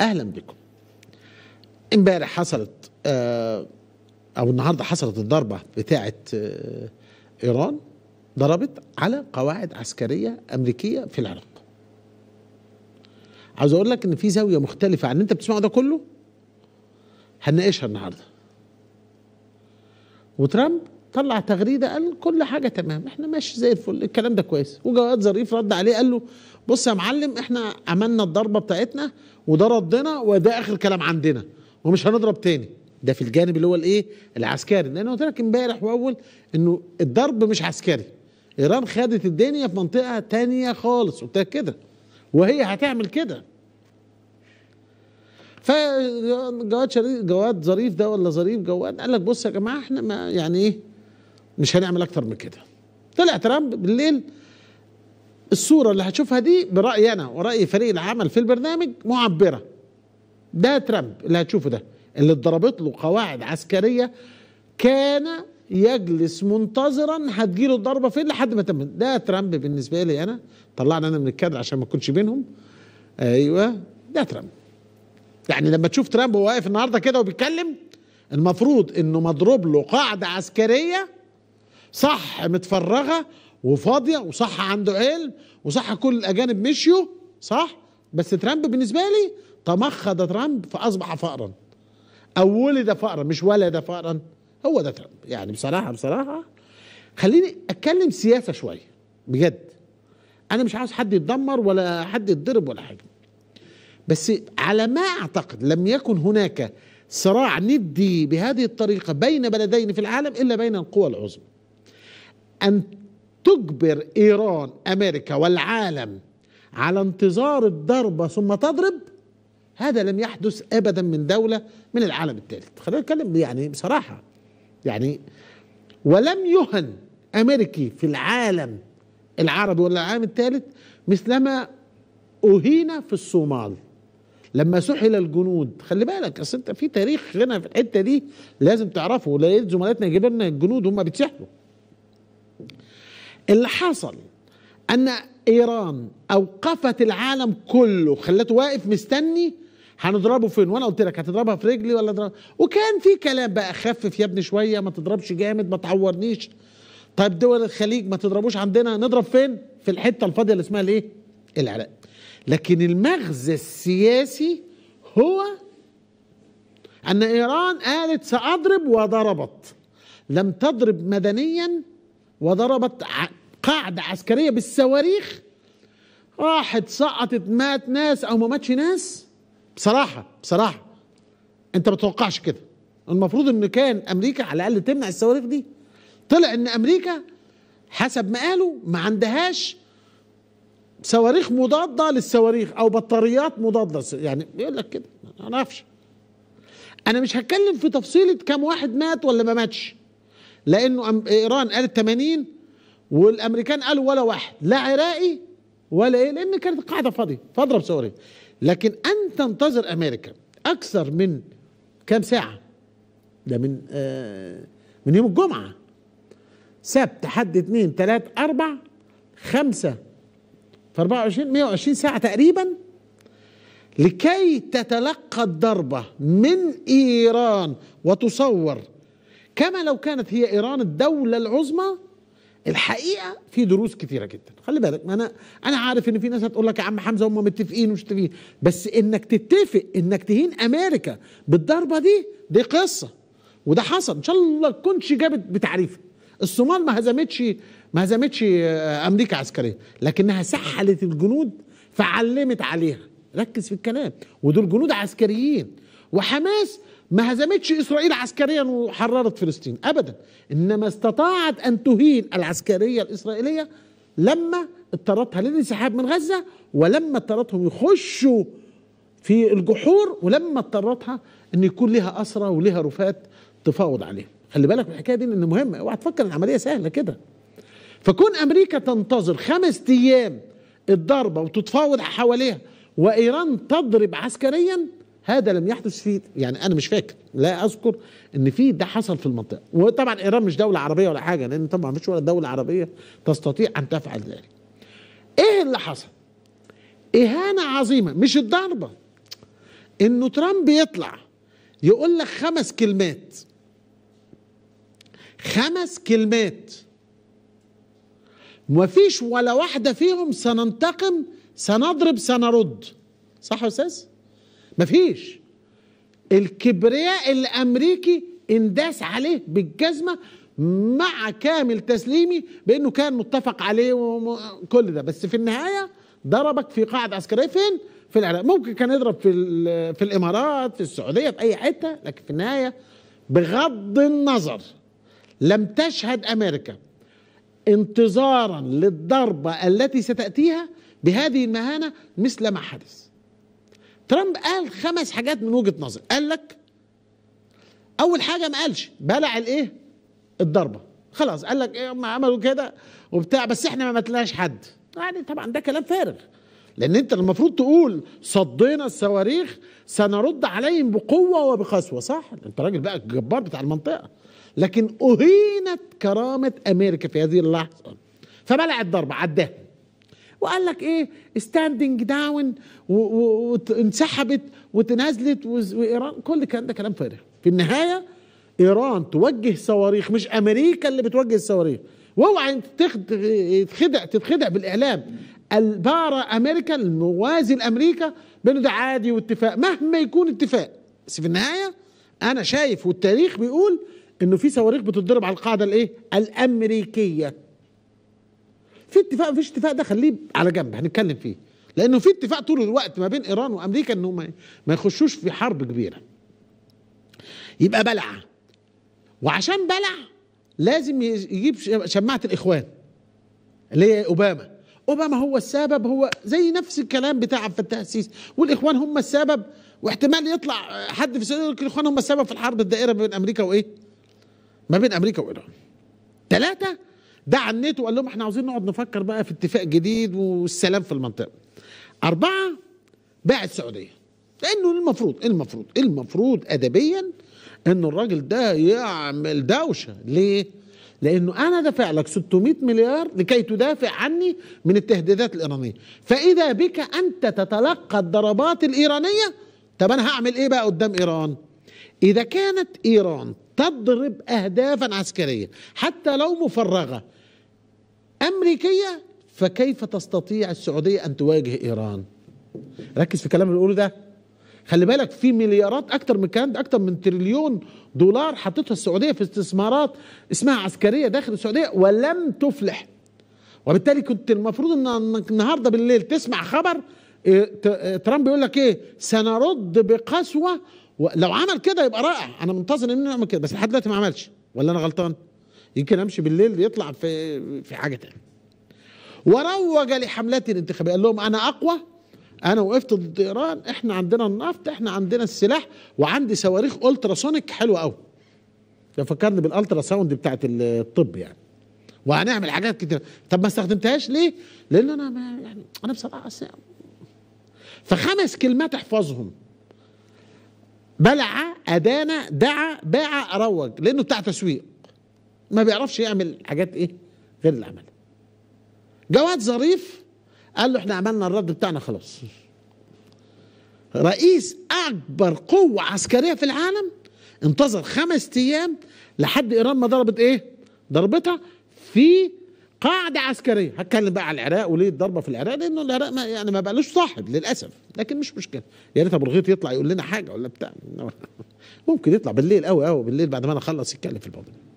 اهلا بكم امبارح حصلت آه او النهارده حصلت الضربه بتاعه آه ايران ضربت على قواعد عسكريه امريكيه في العراق عاوز اقول لك ان في زاويه مختلفه عن انت بتسمعه ده كله هنناقشها النهارده وترامب طلع تغريده قال كل حاجه تمام احنا ماشي زي الفل الكلام ده كويس وجواد ظريف رد عليه قال له بص يا معلم احنا عملنا الضربه بتاعتنا وده ردنا وده اخر كلام عندنا ومش هنضرب تاني ده في الجانب اللي هو الايه العسكري لان قلت لك امبارح واول انه الضرب مش عسكري ايران خدت الدنيا في منطقه تانية خالص قلت لك كده وهي هتعمل كده فجواد شريف جواد ظريف ده ولا ظريف جواد قال لك بص يا جماعه احنا ما يعني ايه مش هنعمل اكتر من كده طلع ترامب بالليل الصورة اللي هتشوفها دي برأيي أنا ورأي فريق العمل في البرنامج معبرة ده ترامب اللي هتشوفه ده اللي اتضربت له قواعد عسكرية كان يجلس منتظرا هتجيله الضربة فين لحد ما تم ده ترامب بالنسبة لي أنا طلعنا أنا من الكادر عشان ما أكونش بينهم أيوه ده ترامب يعني لما تشوف ترامب وهو واقف النهارده كده وبيتكلم المفروض انه مضروب له قاعده عسكريه صح متفرغه وفاضيه وصح عنده علم وصح كل الاجانب مشيوا صح بس ترامب بالنسبه لي تمخض ترامب فاصبح فقرا او ولد فقرا مش ولد فقرا هو ده ترامب يعني بصراحه بصراحه خليني اتكلم سياسه شويه بجد انا مش عاوز حد يتدمر ولا حد يتضرب ولا حاجه بس على ما اعتقد لم يكن هناك صراع ندي بهذه الطريقه بين بلدين في العالم الا بين القوى العظمى أن تجبر إيران أمريكا والعالم على انتظار الضربة ثم تضرب هذا لم يحدث أبدا من دولة من العالم الثالث خلينا نتكلم يعني بصراحة يعني ولم يهن أمريكي في العالم العربي ولا العالم الثالث مثلما أهين في الصومال لما سحل الجنود خلي بالك اصل انت في تاريخ هنا في الحته دي لازم تعرفه ولقيت زملائنا يجيبوا لنا الجنود هم بيتسحلوا اللي حصل ان ايران اوقفت العالم كله خلته واقف مستني هنضربه فين وانا قلت لك هتضربها في رجلي ولا اضرب وكان في كلام بقى خفف يا ابني شويه ما تضربش جامد ما تعورنيش طيب دول الخليج ما تضربوش عندنا نضرب فين في الحته الفاضيه اللي اسمها الايه العراق لكن المغزى السياسي هو ان ايران قالت ساضرب وضربت لم تضرب مدنيا وضربت قاعدة عسكرية بالصواريخ راحت سقطت مات ناس او ما ماتش ناس بصراحة بصراحة انت ما تتوقعش كده المفروض ان كان امريكا على الاقل تمنع الصواريخ دي طلع ان امريكا حسب ما قالوا ما عندهاش صواريخ مضاده للصواريخ او بطاريات مضاده يعني بيقول لك كده ما اعرفش انا مش هتكلم في تفصيله كم واحد مات ولا ما ماتش لانه ايران قالت 80 والامريكان قالوا ولا واحد لا عراقي ولا ايه لان كانت القاعده فاضيه فاضرب سوريا لكن ان تنتظر امريكا اكثر من كام ساعه ده من آه من يوم الجمعه سبت حد اثنين ثلاث اربع خمسة في 24 120 ساعة تقريبا لكي تتلقى الضربة من إيران وتصور كما لو كانت هي ايران الدوله العظمى الحقيقه في دروس كثيره جدا خلي بالك ما انا انا عارف ان في ناس هتقول لك يا عم حمزه هم متفقين ومش متفقين بس انك تتفق انك تهين امريكا بالضربه دي دي قصه وده حصل ان شاء الله تكونش جابت بتعريف الصومال ما هزمتش ما هزمتش آه، امريكا عسكريا لكنها سحلت الجنود فعلمت عليها ركز في الكلام ودول جنود عسكريين وحماس ما هزمتش اسرائيل عسكريا وحررت فلسطين ابدا انما استطاعت ان تهين العسكريه الاسرائيليه لما اضطرتها للانسحاب من غزه ولما اضطرتهم يخشوا في الجحور ولما اضطرتها ان يكون لها اسرى ولها رفات تفاوض عليهم خلي بالك من الحكايه دي لان مهمه اوعى تفكر العمليه سهله كده فكون امريكا تنتظر خمس ايام الضربه وتتفاوض حواليها وايران تضرب عسكريا هذا لم يحدث في يعني انا مش فاكر لا اذكر ان في ده حصل في المنطقه وطبعا ايران مش دوله عربيه ولا حاجه لان طبعا ما فيش ولا دوله عربيه تستطيع ان تفعل ذلك ايه اللي حصل اهانه عظيمه مش الضربه انه ترامب يطلع يقول لك خمس كلمات خمس كلمات مفيش ولا واحده فيهم سننتقم سنضرب سنرد صح يا استاذ مفيش الكبرياء الامريكي انداس عليه بالجزمه مع كامل تسليمي بانه كان متفق عليه وكل ده بس في النهايه ضربك في قاعده عسكريه فين؟ في العراق ممكن كان يضرب في في الامارات في السعوديه في اي حته لكن في النهايه بغض النظر لم تشهد امريكا انتظارا للضربه التي ستاتيها بهذه المهانه مثل ما حدث ترامب قال خمس حاجات من وجهه نظر قال لك اول حاجه ما قالش بلع الايه الضربه خلاص قال لك ايه هم عملوا كده وبتاع بس احنا ما متلناش حد يعني طبعا ده كلام فارغ لان انت المفروض تقول صدينا الصواريخ سنرد عليهم بقوه وبقسوه صح انت راجل بقى الجبار بتاع المنطقه لكن اهينت كرامه امريكا في هذه اللحظه فبلع الضربه عداها وقال لك ايه ستاندنج داون وانسحبت وتنازلت وايران كل الكلام ده كلام فارغ في النهايه ايران توجه صواريخ مش امريكا اللي بتوجه الصواريخ واوعى تتخدع تتخدع بالاعلام البارا امريكا الموازي لامريكا بانه ده عادي واتفاق مهما يكون اتفاق بس في النهايه انا شايف والتاريخ بيقول انه في صواريخ بتضرب على القاعده الايه الامريكيه في اتفاق مفيش اتفاق ده خليه على جنب هنتكلم فيه لانه في اتفاق طول الوقت ما بين ايران وامريكا انه ما يخشوش في حرب كبيره يبقى بلع وعشان بلع لازم يجيب شماعه الاخوان اللي هي اوباما اوباما هو السبب هو زي نفس الكلام بتاع عبد الفتاح السيسي والاخوان هم السبب واحتمال يطلع حد في السعوديه يقول الاخوان هم السبب في الحرب الدائره ما بين امريكا وايه؟ ما بين امريكا وايران. ثلاثه ده عنته وقال لهم احنا عاوزين نقعد نفكر بقى في اتفاق جديد والسلام في المنطقه اربعه باع السعوديه لانه المفروض المفروض المفروض ادبيا ان الراجل ده يعمل دوشه ليه لانه انا دافع لك 600 مليار لكي تدافع عني من التهديدات الايرانيه فاذا بك انت تتلقى الضربات الايرانيه طب انا هعمل ايه بقى قدام ايران اذا كانت ايران تضرب اهدافا عسكريه حتى لو مفرغه أمريكية فكيف تستطيع السعودية أن تواجه إيران ركز في الكلام اللي ده خلي بالك في مليارات أكتر من الكلام ده أكتر من تريليون دولار حطتها السعودية في استثمارات اسمها عسكرية داخل السعودية ولم تفلح وبالتالي كنت المفروض انك النهارده بالليل تسمع خبر إيه، إيه، ترامب يقول لك ايه سنرد بقسوه لو عمل كده يبقى رائع انا منتظر انه يعمل كده بس لحد دلوقتي ما عملش ولا انا غلطان يمكن امشي بالليل يطلع في في حاجه تانية وروج لحملته الانتخابيه قال لهم انا اقوى انا وقفت ضد ايران احنا عندنا النفط احنا عندنا السلاح وعندي صواريخ التراسونيك حلوه قوي ده فكرني بالالترا ساوند بتاعت الطب يعني وهنعمل حاجات كتير طب ما استخدمتهاش ليه لان انا ما يعني انا بصراحه فخمس كلمات احفظهم بلع ادانى دعا باع اروج لانه بتاع تسويق ما بيعرفش يعمل حاجات ايه غير اللي عملها جواد ظريف قال له احنا عملنا الرد بتاعنا خلاص رئيس اكبر قوه عسكريه في العالم انتظر خمس ايام لحد ايران ما ضربت ايه ضربتها في قاعده عسكريه هتكلم بقى على العراق وليه الضربه في العراق لانه العراق ما يعني ما بقالوش صاحب للاسف لكن مش مشكله يا ريت ابو الغيط يطلع يقول لنا حاجه ولا بتاع ممكن يطلع بالليل قوي قوي بالليل بعد ما انا اخلص يتكلم في الموضوع